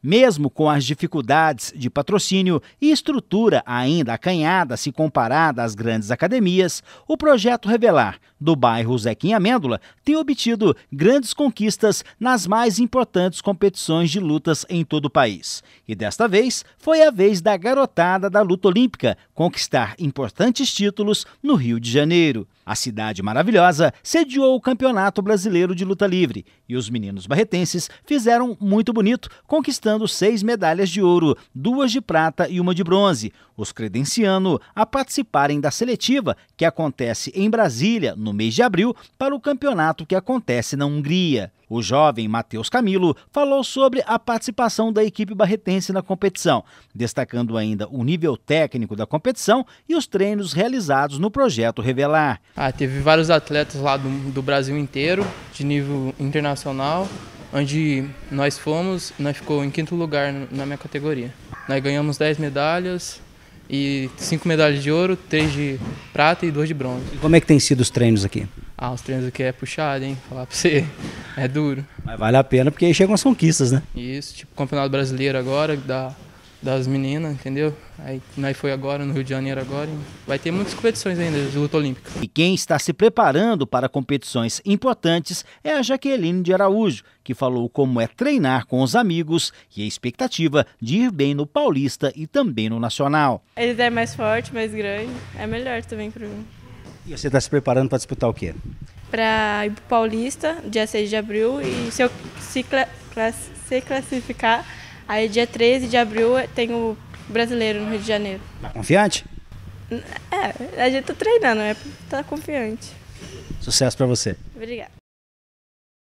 Mesmo com as dificuldades de patrocínio e estrutura ainda acanhada se comparada às grandes academias, o projeto Revelar, do bairro Zequim Amêndola, tem obtido grandes conquistas nas mais importantes competições de lutas em todo o país. E desta vez foi a vez da garotada da luta olímpica conquistar importantes títulos no Rio de Janeiro. A cidade maravilhosa sediou o Campeonato Brasileiro de Luta Livre e os meninos barretenses fizeram muito bonito, conquistando seis medalhas de ouro, duas de prata e uma de bronze, os credenciando a participarem da seletiva que acontece em Brasília no mês de abril para o campeonato que acontece na Hungria. O jovem Matheus Camilo falou sobre a participação da equipe barretense na competição, destacando ainda o nível técnico da competição e os treinos realizados no projeto Revelar. Ah, teve vários atletas lá do, do Brasil inteiro, de nível internacional, onde nós fomos, nós ficou em quinto lugar na minha categoria. Nós ganhamos 10 medalhas, e cinco medalhas de ouro, três de prata e duas de bronze. E como é que tem sido os treinos aqui? Ah, os treinos aqui é puxado, hein? Falar pra você. É duro. Mas vale a pena porque aí chegam as conquistas, né? Isso, tipo, campeonato brasileiro agora, da, das meninas, entendeu? Aí foi agora no Rio de Janeiro agora, vai ter muitas competições ainda de luta olímpica. E quem está se preparando para competições importantes é a Jaqueline de Araújo, que falou como é treinar com os amigos e a expectativa de ir bem no Paulista e também no Nacional. Ele é mais forte, mais grande, é melhor também para mim. E você está se preparando para disputar o quê? para ir para o Paulista, dia 6 de abril, e se eu se, class, se classificar, aí dia 13 de abril tem o brasileiro no Rio de Janeiro. Tá confiante? É, a gente tá treinando, é, tá confiante. Sucesso para você. Obrigada.